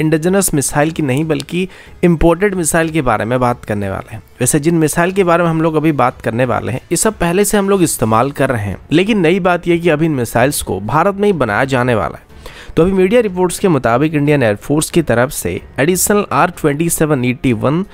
indigenous missile की नहीं बल्कि इम्पोर्टेड मिसाइल के बारे में बात करने वाले हैं वैसे जिन मिसाइल के बारे में हम लोग अभी बात करने वाले हैं ये सब पहले से हम लोग इस्तेमाल कर रहे हैं लेकिन नई बात यह कि अभी इन मिसाइल्स को भारत में ही बनाया जाने वाला है तो अभी मीडिया रिपोर्ट्स के मुताबिक इंडियन एयरफोर्स की तरफ से additional R twenty seven one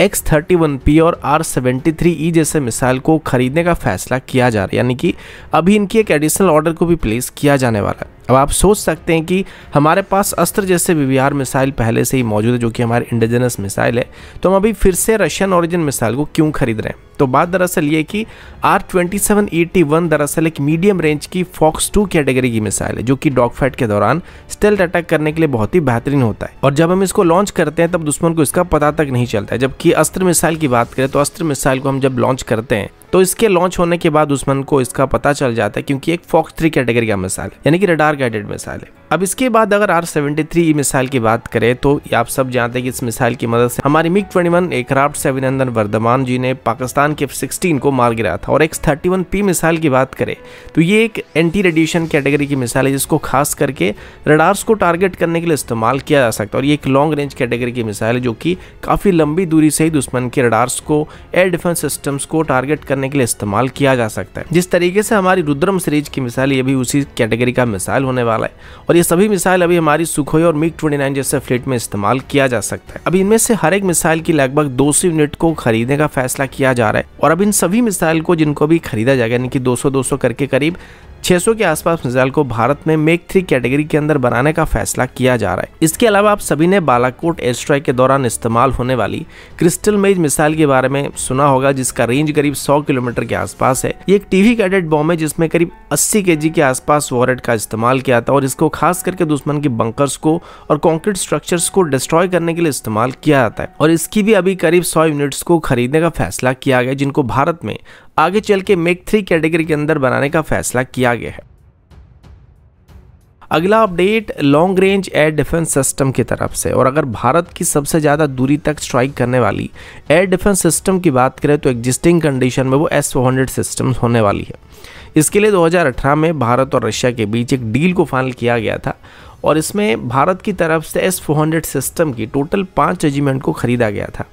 X thirty one P और आर सेवेंटी थ्री ई जैसे मिसाइल को खरीदने का फैसला किया जा रहा है यानी कि अभी इनकी एक एडिशनल ऑर्डर को भी प्लेस किया जाने वाला है अब आप सोच सकते हैं कि हमारे पास अस्त्र जैसे विविहार मिसाइल पहले से ही मौजूद है जो कि हमारे इंडिजिनस मिसाइल है तो हम अभी फिर से रशियन ओरिजिन मिसाइल को क्यों खरीद रहे हैं तो बात दरअसल ये कि R twenty seven E T one दरअसल एक मीडियम रेंज की फॉक्स टू कैटेगरी की मिसाइल है जो कि डॉग फाइट के दौरान स्टेल्ट अटैक करने के लिए बहुत ही बेहतरीन होता है और जब हम इसको लॉन्च करते हैं तब दुश्मन को इसका पता तक नहीं चलता है जबकि अस्त्र मिसाइल की बात करें तो अस्त्र मिसाइल को हम जब लॉन्च करते हैं तो इसके लॉन्च होने के बाद दुश्मन को इसका पता चल जाता है क्योंकि एक फॉक्स थ्री कैटेगरी का मिसाइल यानी कि radar are guided by silence अब इसके बाद अगर आर सेवेंटी मिसाइल की बात करें तो आप सब जानते हैं कि इस मिसाइल की मदद से हमारी मिग ट्वेंटी वन एयरक्राफ्ट से अभिनंदन वर्धमान जी ने पाकिस्तान के एफ सिक्सटीन को मार गिराया था और X thirty one P missile की बात करें तो ये एक एंटी रेडिएशन कैटेगरी की मिसाइल है जिसको खास करके रडार्स को टारगेट करने के लिए इस्तेमाल किया जा सकता है और ये एक लॉन्ग रेंज कैटेगरी की मिसाइल है जो कि काफ़ी लंबी दूरी से ही दुश्मन के रडार्स को एयर डिफेंस सिस्टम्स को टारगेट करने के लिए इस्तेमाल किया जा सकता है जिस तरीके से हमारी रुद्रम सीरीज की मिसाइल ये भी उसी कैटेगरी का मिसाइल होने वाला है और ये सभी मिसाइल अभी हमारी सुखोई और मिग 29 जैसे फ्लीट में इस्तेमाल किया जा सकता है अभी इनमें से हर एक मिसाइल की लगभग 200 यूनिट को खरीदने का फैसला किया जा रहा है और अब इन सभी मिसाइल को जिनको भी खरीदा जाएगा यानी कि 200-200 करके करीब 600 के आसपास मिसाइल को भारत में मेक थ्री कैटेगरी के अंदर बनाने का फैसला किया जा रहा है इसके अलावा आप सभी ने बालाकोट एयर स्ट्राइक के दौरान इस्तेमाल होने वाली क्रिस्टल मेज मिसाइल के बारे में सुना होगा जिसका रेंज करीब 100 किलोमीटर के आसपास है ये एक टीवी कैडेट बॉम्ब है जिसमें करीब अस्सी के के आसपास वॉरेट का इस्तेमाल किया था और इसको खास करके दुश्मन के बंकर्स को और कॉन्क्रीट स्ट्रक्चर को डिस्ट्रॉय करने के लिए इस्तेमाल किया जाता है और इसकी भी अभी करीब सौ यूनिट्स को खरीदने का फैसला किया गया जिनको भारत में आगे चल के मेक थ्री कैटेगरी के अंदर बनाने का फैसला किया गया है अगला update long range air defence system की तरफ से और अगर भारत की सबसे ज़्यादा दूरी तक स्ट्राइक करने वाली एयर डिफेंस सिस्टम की बात करें तो एग्जिस्टिंग कंडीशन में वो एस फोर हंड्रेड सिस्टम होने वाली है इसके लिए 2018 में भारत और रशिया के बीच एक डील को फाइनल किया गया था और इसमें भारत की तरफ से एस फोर हंड्रेड सिस्टम की टोटल पाँच रेजिमेंट को खरीदा गया था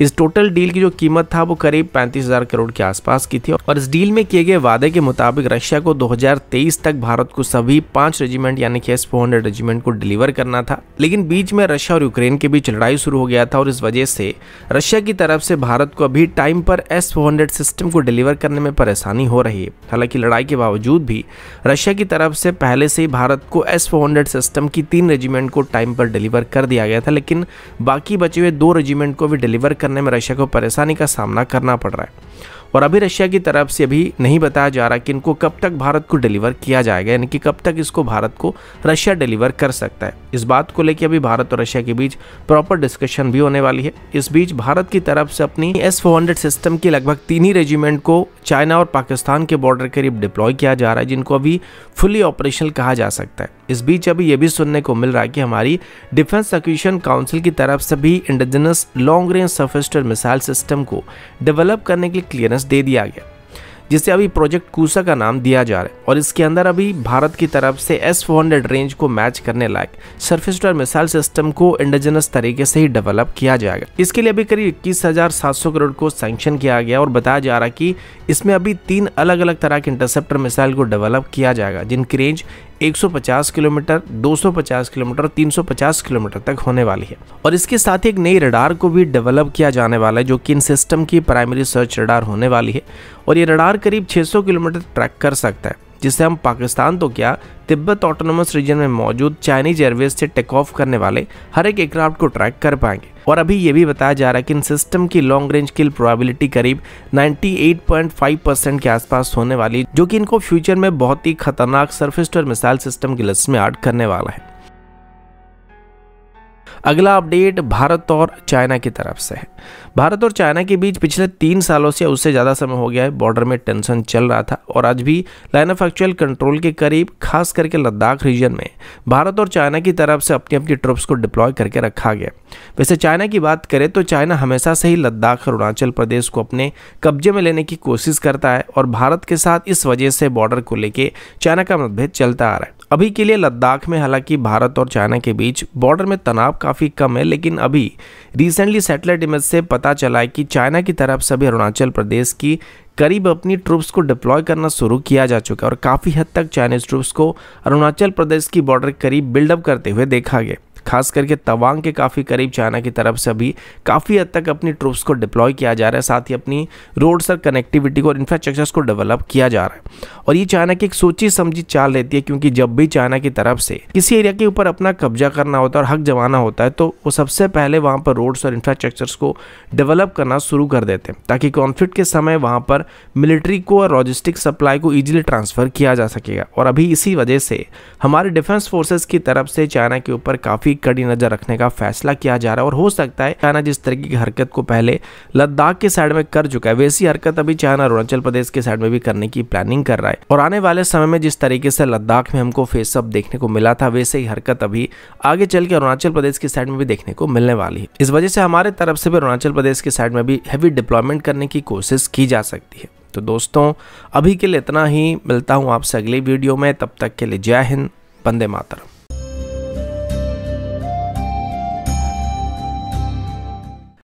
इस टोटल डील की जो कीमत था वो करीब पैंतीस हज़ार करोड़ के आसपास की थी और इस डील में किए गए वादे के मुताबिक रशिया को 2023 तक भारत को सभी पांच रेजिमेंट यानी कि एस फोर हंड्रेड रेजिमेंट को डिलीवर करना था लेकिन बीच में रशिया और यूक्रेन के बीच लड़ाई शुरू हो गया था और इस वजह से रशिया की तरफ से भारत को अभी टाइम पर एस सिस्टम को डिलीवर करने में परेशानी हो रही है हालांकि लड़ाई के बावजूद भी रशिया की तरफ से पहले से ही भारत को एस सिस्टम की तीन रेजिमेंट को टाइम पर डिलीवर कर दिया गया था लेकिन बाकी बचे हुए दो रेजिमेंट को भी डिलीवर डिलीवर करने में रशिया को परेशानी का सामना करना पड़ रहा है और अभी रशिया की तरफ से भी नहीं बताया जा रहा कि इनको कब तक भारत को डिलीवर किया जाएगा यानी कि कब तक इसको भारत को रशिया डिलीवर कर सकता है इस बात को लेकर अभी भारत और रशिया के बीच प्रॉपर डिस्कशन भी होने वाली है इस बीच भारत की तरफ से अपनी एस फोर सिस्टम की लगभग तीन ही रेजिमेंट को चाइना और पाकिस्तान के बॉर्डर करीब डिप्लॉय किया जा रहा है जिनको अभी फुली ऑपरेशनल कहा जा सकता है इस बीच अभी यह भी सुनने को मिल रहा है कि हमारी डिफेंस एक्विशन काउंसिल की तरफ से भी indigenous long range surface to air missile system को डेवलप करने के लिए क्लियरेंस विन्यास दे दिया गया जिसे अभी प्रोजेक्ट कूसा का नाम दिया जा रहा है और इसके अंदर अभी भारत की तरफ से एस रेंज को मैच करने लायक सर्फिस मिसाइल सिस्टम को इंडिजिनस तरीके से ही डेवलप किया जाएगा इसके लिए अभी करीब इक्कीस करोड़ को सैंक्शन किया गया और बताया जा रहा कि इसमें अभी तीन अलग अलग तरह के इंटरसेप्टर मिसाइल को डेवलप किया जाएगा जिनकी रेंज 150 किलोमीटर 250 किलोमीटर 350 किलोमीटर तक होने वाली है और इसके साथ ही एक नई रडार को भी डेवलप किया जाने वाला है जो कि इन सिस्टम की प्राइमरी सर्च रडार होने वाली है और ये रडार करीब 600 किलोमीटर ट्रैक कर सकता है जिससे हम पाकिस्तान तो क्या तिब्बत ऑटोनोमस रीजन में मौजूद चाइनीज एयरवेज से टेक ऑफ करने वाले हर एक एयरक्राफ्ट को ट्रैक कर पाएंगे और अभी ये भी बताया जा रहा है कि इन सिस्टम की लॉन्ग रेंज किल प्रोबेबिलिटी करीब 98.5 परसेंट के आसपास होने वाली जो कि इनको फ्यूचर में बहुत ही खतरनाक सर्फिस्ट और मिसाइल सिस्टम की लिस्ट में ऐड करने वाला है अगला अपडेट भारत और चाइना की तरफ से है भारत और चाइना के बीच पिछले तीन सालों से उससे ज़्यादा समय हो गया है बॉर्डर में टेंशन चल रहा था और आज भी लाइन ऑफ एक्चुअल कंट्रोल के करीब खास करके लद्दाख रीजन में भारत और चाइना की तरफ से अपनी अपनी ट्रुप्स को डिप्लॉय करके रखा गया वैसे चाइना की बात करें तो चाइना हमेशा से ही लद्दाख अरुणाचल प्रदेश को अपने कब्जे में लेने की कोशिश करता है और भारत के साथ इस वजह से बॉर्डर को लेकर चाइना का मतभेद चलता आ रहा है अभी के लिए लद्दाख में हालांकि भारत और चाइना के बीच बॉर्डर में तनाव काफ़ी कम है लेकिन अभी रिसेंटली सैटेलाइट इमेज से पता चला है कि चाइना की तरफ से भी अरुणाचल प्रदेश की करीब अपनी ट्रूप्स को डिप्लॉय करना शुरू किया जा चुका है और काफ़ी हद तक चाइनीज़ ट्रूप्स को अरुणाचल प्रदेश की बॉर्डर करीब बिल्डअप करते हुए देखा गया खास करके तवांग के काफ़ी करीब चाइना की तरफ से अभी काफ़ी हद तक अपनी ट्रूप्स को डिप्लॉय किया जा रहा है साथ ही अपनी रोड सर कनेक्टिविटी को और इंफ्रास्ट्रक्चर्स को डेवलप किया जा रहा है और ये चाइना की एक सोची समझी चाल रहती है क्योंकि जब भी चाइना की तरफ से किसी एरिया के ऊपर अपना कब्जा करना होता है और हक जमाना होता है तो वो सबसे पहले वहाँ पर रोड्स और इंफ्रास्ट्रक्चर्स को डेवलप करना शुरू कर देते हैं ताकि कॉन्फ्लिक्ट के समय वहाँ पर मिलिट्री को और लॉजिस्टिक सप्लाई को ईजिली ट्रांसफ़र किया जा सकेगा और अभी इसी वजह से हमारे डिफेंस फोर्सेज की तरफ से चाइना के ऊपर काफ़ी काफी कड़ी नज़र रखने का फैसला किया जा रहा है और हो सकता है चाइना जिस तरीके की हरकत को पहले लद्दाख के साइड में कर चुका है वैसी हरकत अभी चाइना अरुणाचल प्रदेश के साइड में भी करने की प्लानिंग कर रहा है और आने वाले समय में जिस तरीके से लद्दाख में हमको फेसअप देखने को मिला था वैसे ही हरकत अभी आगे चल के अरुणाचल प्रदेश के साइड में भी देखने को मिलने वाली है इस वजह से हमारे तरफ से भी अरुणाचल प्रदेश के साइड में भी हैवी डिप्लॉयमेंट करने की कोशिश की जा सकती है तो दोस्तों अभी के लिए इतना ही मिलता हूँ आपसे अगले वीडियो में तब तक के लिए जय हिंद वंदे मातरम